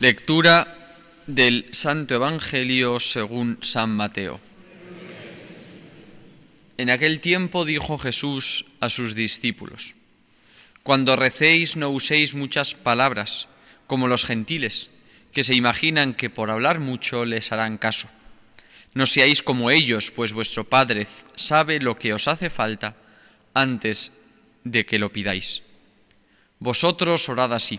Lectura del Santo Evangelio según San Mateo. En aquel tiempo dijo Jesús a sus discípulos, Cuando recéis no uséis muchas palabras, como los gentiles, que se imaginan que por hablar mucho les harán caso. No seáis como ellos, pues vuestro Padre sabe lo que os hace falta antes de que lo pidáis. Vosotros orad así.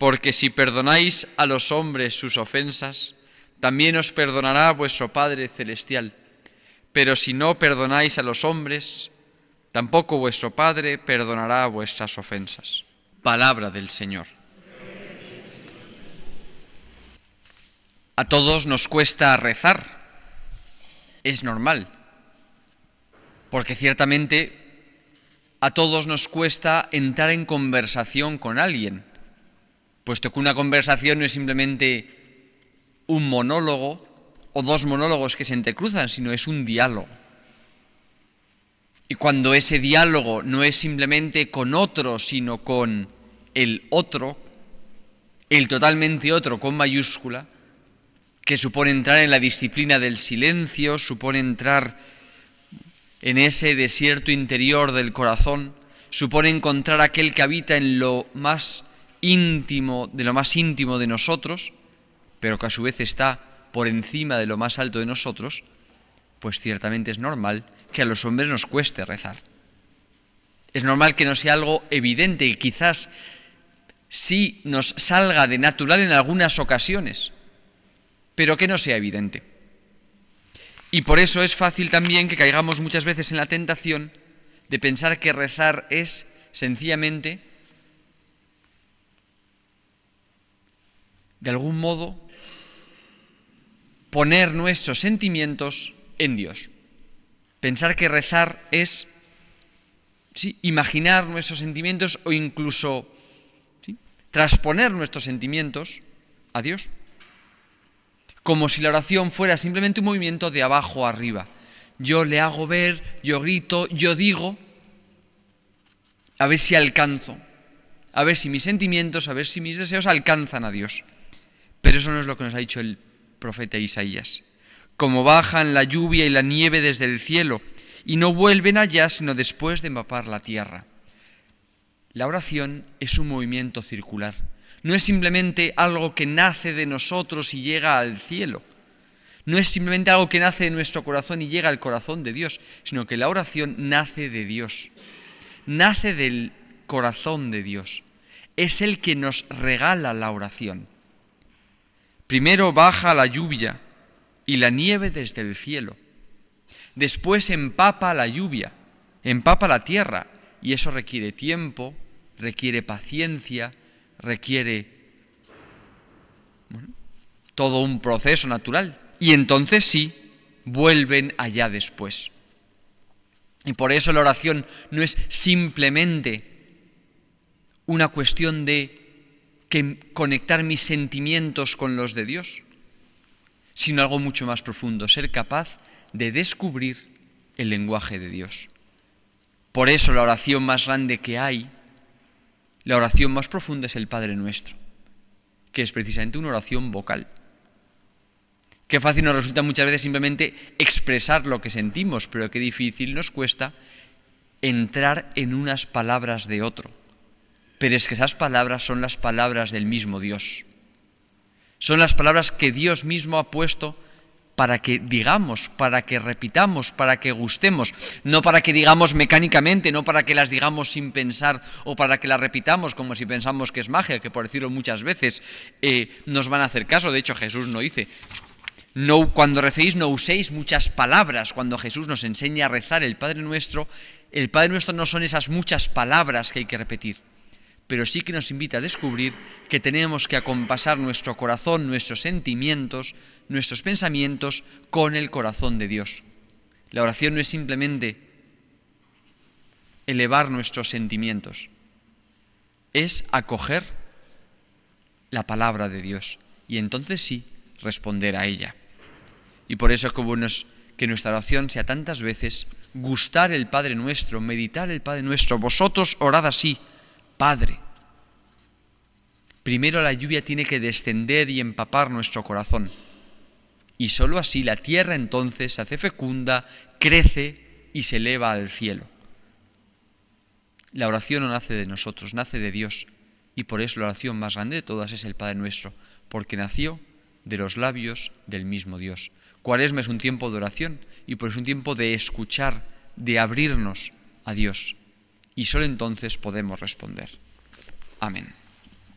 porque si perdonáis a los hombres sus ofensas, también os perdonará vuestro Padre Celestial. Pero si no perdonáis a los hombres, tampoco vuestro Padre perdonará vuestras ofensas. Palabra del Señor. A todos nos cuesta rezar. Es normal. Porque ciertamente a todos nos cuesta entrar en conversación con alguien puesto que una conversación no es simplemente un monólogo o dos monólogos que se entrecruzan, sino es un diálogo. Y cuando ese diálogo no es simplemente con otro, sino con el otro, el totalmente otro con mayúscula, que supone entrar en la disciplina del silencio, supone entrar en ese desierto interior del corazón, supone encontrar aquel que habita en lo más íntimo, de lo más íntimo de nosotros, pero que a su vez está por encima de lo más alto de nosotros, pues ciertamente es normal que a los hombres nos cueste rezar. Es normal que no sea algo evidente y quizás sí nos salga de natural en algunas ocasiones, pero que no sea evidente. Y por eso es fácil también que caigamos muchas veces en la tentación de pensar que rezar es sencillamente de algún modo, poner nuestros sentimientos en Dios. Pensar que rezar es imaginar nuestros sentimientos o incluso ¿sí? transponer nuestros sentimientos a Dios. Como si la oración fuera simplemente un movimiento de abajo a arriba. Yo le hago ver, yo grito, yo digo, a ver si alcanzo, a ver si mis sentimientos, a ver si mis deseos alcanzan a Dios. Pero eso no es lo que nos ha dicho el profeta Isaías. Como bajan la lluvia y la nieve desde el cielo y no vuelven allá sino después de empapar la tierra. La oración es un movimiento circular. No es simplemente algo que nace de nosotros y llega al cielo. No es simplemente algo que nace de nuestro corazón y llega al corazón de Dios, sino que la oración nace de Dios. Nace del corazón de Dios. Es el que nos regala la oración. Primero baja la lluvia y la nieve desde el cielo. Después empapa la lluvia, empapa la tierra, y eso requiere tiempo, requiere paciencia, requiere todo un proceso natural. Y entonces sí, vuelven allá después. Y por eso la oración no es simplemente una cuestión de que conectar mis sentimientos con los de Dios, sino algo mucho más profundo, ser capaz de descubrir el lenguaje de Dios. Por eso la oración más grande que hay, la oración más profunda es el Padre Nuestro, que es precisamente una oración vocal. Qué fácil nos resulta muchas veces simplemente expresar lo que sentimos, pero qué difícil nos cuesta entrar en unas palabras de otro pero es que esas palabras son las palabras del mismo Dios. Son las palabras que Dios mismo ha puesto para que digamos, para que repitamos, para que gustemos, no para que digamos mecánicamente, no para que las digamos sin pensar o para que las repitamos como si pensamos que es magia, que por decirlo muchas veces eh, nos van a hacer caso. De hecho, Jesús no dice, no, cuando recéis no uséis muchas palabras. Cuando Jesús nos enseña a rezar el Padre Nuestro, el Padre Nuestro no son esas muchas palabras que hay que repetir pero sí que nos invita a descubrir que tenemos que acompasar nuestro corazón, nuestros sentimientos, nuestros pensamientos con el corazón de Dios. La oración no es simplemente elevar nuestros sentimientos, es acoger la palabra de Dios y entonces sí responder a ella. Y por eso es que, que nuestra oración sea tantas veces gustar el Padre nuestro, meditar el Padre nuestro, vosotros orad así Padre. Primero la lluvia tiene que descender y empapar nuestro corazón. Y sólo así la tierra entonces se hace fecunda, crece y se eleva al cielo. La oración no nace de nosotros, nace de Dios. Y por eso la oración más grande de todas es el Padre nuestro, porque nació de los labios del mismo Dios. Cuaresma es un tiempo de oración y por eso es un tiempo de escuchar, de abrirnos a Dios y solo entonces podemos responder. Amén.